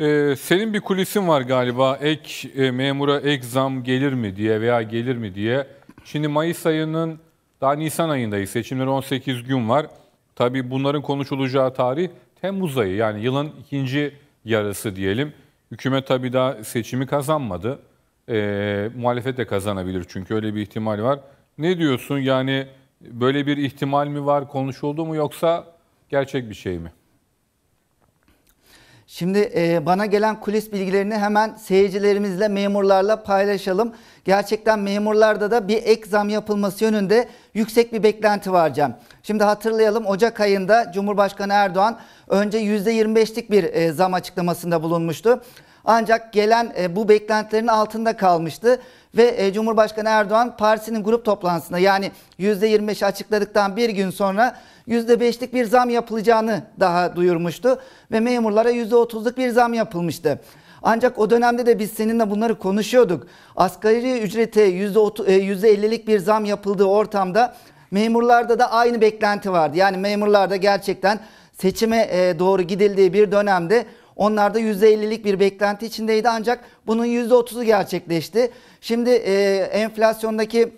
Ee, senin bir kulisin var galiba ek e, memura ek zam gelir mi diye veya gelir mi diye. Şimdi Mayıs ayının daha Nisan ayındayız. Seçimlere 18 gün var. Tabii bunların konuşulacağı tarih Temmuz ayı yani yılın ikinci yarısı diyelim. Hükümet tabii daha seçimi kazanmadı. E, muhalefet de kazanabilir çünkü öyle bir ihtimal var. Ne diyorsun yani böyle bir ihtimal mi var konuşuldu mu yoksa gerçek bir şey mi? Şimdi e, bana gelen kulis bilgilerini hemen seyircilerimizle, memurlarla paylaşalım. Gerçekten memurlarda da bir ek zam yapılması yönünde yüksek bir beklenti var Cem. Şimdi hatırlayalım Ocak ayında Cumhurbaşkanı Erdoğan önce %25'lik bir e, zam açıklamasında bulunmuştu. Ancak gelen e, bu beklentilerin altında kalmıştı ve e, Cumhurbaşkanı Erdoğan partisinin grup toplantısında yani %25 açıkladıktan bir gün sonra %5'lik bir zam yapılacağını daha duyurmuştu ve memurlara %30'luk bir zam yapılmıştı. Ancak o dönemde de biz seninle bunları konuşuyorduk. Asgari ücrete %50'lik e, bir zam yapıldığı ortamda memurlarda da aynı beklenti vardı. Yani memurlarda gerçekten seçime e, doğru gidildiği bir dönemde onlar da %50'lik bir beklenti içindeydi ancak bunun %30'u gerçekleşti. Şimdi e, enflasyondaki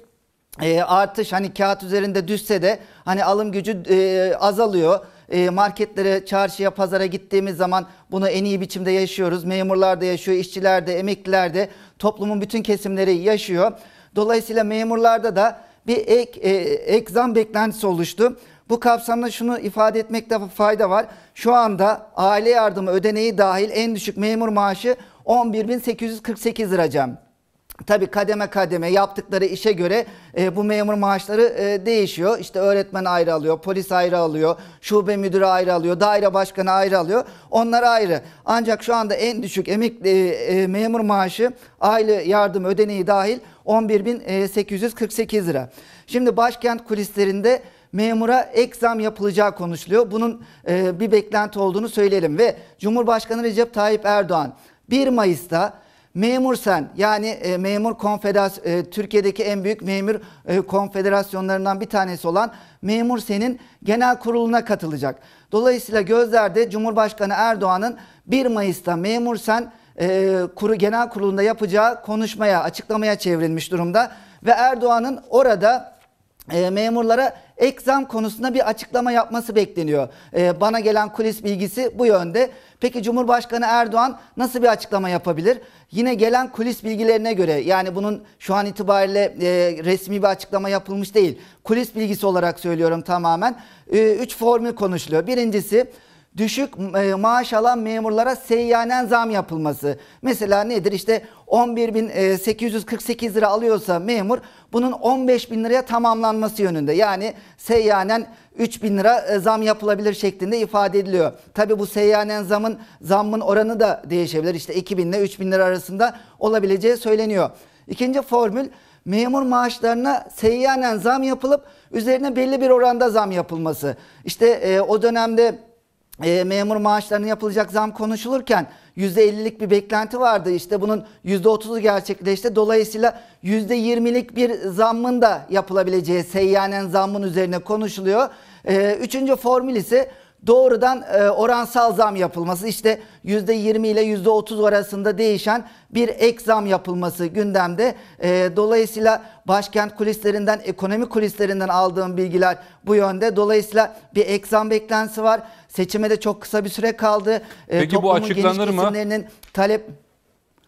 e, artış hani kağıt üzerinde düşse de hani alım gücü e, azalıyor e, marketlere, çarşıya, pazara gittiğimiz zaman bunu en iyi biçimde yaşıyoruz. Memurlar da yaşıyor, işçiler de, emekliler de, toplumun bütün kesimleri yaşıyor. Dolayısıyla memurlarda da bir ek, e, ek zam beklentisi oluştu. Bu kapsamda şunu ifade etmekte fayda var. Şu anda aile yardımı ödeneği dahil en düşük memur maaşı 11.848 lira cem. Tabi kademe kademe yaptıkları işe göre e, bu memur maaşları e, değişiyor. İşte öğretmen ayrı alıyor, polis ayrı alıyor, şube müdürü ayrı alıyor, daire başkanı ayrı alıyor. Onlar ayrı. Ancak şu anda en düşük emekli e, e, memur maaşı aile yardım ödeneği dahil 11.848 e, lira. Şimdi başkent kulislerinde memura ek zam yapılacağı konuşuluyor. Bunun e, bir beklenti olduğunu söyleyelim ve Cumhurbaşkanı Recep Tayyip Erdoğan 1 Mayıs'ta Memur sen yani e, memur Konfederasyon e, Türkiye'deki en büyük memur e, konfederasyonlarından bir tanesi olan memur senin genel kuruluna katılacak. Dolayısıyla gözlerde Cumhurbaşkanı Erdoğan'ın 1 Mayıs'ta memur sen e, kuru genel kurulunda yapacağı konuşmaya açıklamaya çevrilmiş durumda ve Erdoğan'ın orada e, memurlara ek zam konusunda bir açıklama yapması bekleniyor. Ee, bana gelen kulis bilgisi bu yönde. Peki Cumhurbaşkanı Erdoğan nasıl bir açıklama yapabilir? Yine gelen kulis bilgilerine göre yani bunun şu an itibariyle e, resmi bir açıklama yapılmış değil. Kulis bilgisi olarak söylüyorum tamamen. E, üç formül konuşuluyor. Birincisi düşük e, maaş alan memurlara seyyanen zam yapılması. Mesela nedir işte 11.848 e, lira alıyorsa memur bunun 15.000 liraya tamamlanması yönünde. Yani seyyanen 3 bin lira e, zam yapılabilir şeklinde ifade ediliyor. Tabi bu seyyanen zamın zammın oranı da değişebilir. İşte 2.000 ile 3.000 lira arasında olabileceği söyleniyor. İkinci formül memur maaşlarına seyyanen zam yapılıp üzerine belli bir oranda zam yapılması. İşte e, o dönemde e, memur maaşlarına yapılacak zam konuşulurken %50'lik bir beklenti vardı. İşte bunun %30'u gerçekleşti. Dolayısıyla %20'lik bir zammın da yapılabileceği seyyanen zammın üzerine konuşuluyor. E, üçüncü formül ise doğrudan e, oransal zam yapılması işte %20 ile %30 arasında değişen bir ek zam yapılması gündemde. E, dolayısıyla başkent kulislerinden ekonomi kulislerinden aldığım bilgiler bu yönde. Dolayısıyla bir ek zam beklentisi var. Seçime de çok kısa bir süre kaldı. Ee, Peki Toplumun bu açıklanır mı? talep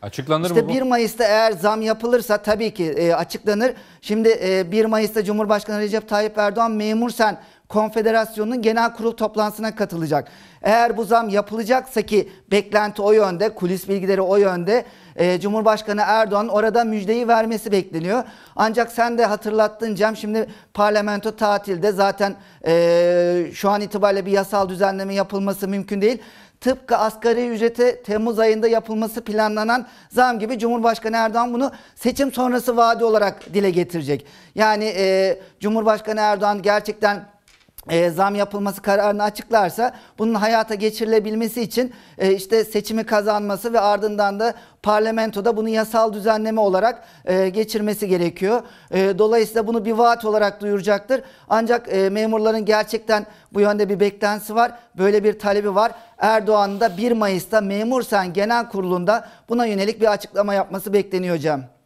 Açıklanır işte mı bu? 1 Mayıs'ta eğer zam yapılırsa tabii ki e, açıklanır. Şimdi e, 1 Mayıs'ta Cumhurbaşkanı Recep Tayyip Erdoğan memur sen. Konfederasyon'un genel kurul toplantısına katılacak. Eğer bu zam yapılacaksa ki beklenti o yönde, kulis bilgileri o yönde. E, Cumhurbaşkanı Erdoğan orada müjdeyi vermesi bekleniyor. Ancak sen de hatırlattın Cem şimdi parlamento tatilde zaten e, şu an itibariyle bir yasal düzenleme yapılması mümkün değil tıpkı asgari ücrete Temmuz ayında yapılması planlanan zam gibi Cumhurbaşkanı Erdoğan bunu seçim sonrası vaadi olarak dile getirecek. Yani e, Cumhurbaşkanı Erdoğan gerçekten e, zam yapılması kararını açıklarsa bunun hayata geçirilebilmesi için e, işte seçimi kazanması ve ardından da parlamentoda bunu yasal düzenleme olarak e, geçirmesi gerekiyor. E, dolayısıyla bunu bir vaat olarak duyuracaktır. Ancak e, memurların gerçekten bu yönde bir beklentisi var. Böyle bir talebi var. Erdoğan'ın da 1 Mayıs'ta memur sen genel kurulunda buna yönelik bir açıklama yapması bekleniyor hocam.